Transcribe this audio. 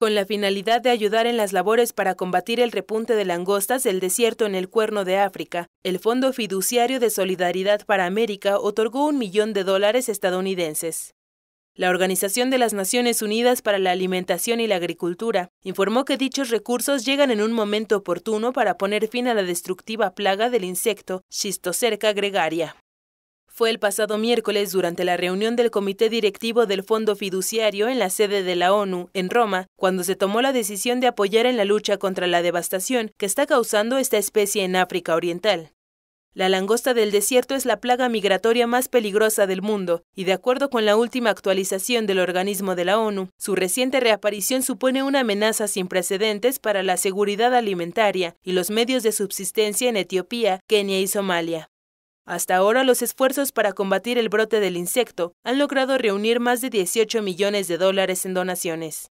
con la finalidad de ayudar en las labores para combatir el repunte de langostas del desierto en el Cuerno de África. El Fondo Fiduciario de Solidaridad para América otorgó un millón de dólares estadounidenses. La Organización de las Naciones Unidas para la Alimentación y la Agricultura informó que dichos recursos llegan en un momento oportuno para poner fin a la destructiva plaga del insecto Schistocerca gregaria fue el pasado miércoles durante la reunión del Comité Directivo del Fondo Fiduciario en la sede de la ONU, en Roma, cuando se tomó la decisión de apoyar en la lucha contra la devastación que está causando esta especie en África Oriental. La langosta del desierto es la plaga migratoria más peligrosa del mundo, y de acuerdo con la última actualización del organismo de la ONU, su reciente reaparición supone una amenaza sin precedentes para la seguridad alimentaria y los medios de subsistencia en Etiopía, Kenia y Somalia. Hasta ahora, los esfuerzos para combatir el brote del insecto han logrado reunir más de 18 millones de dólares en donaciones.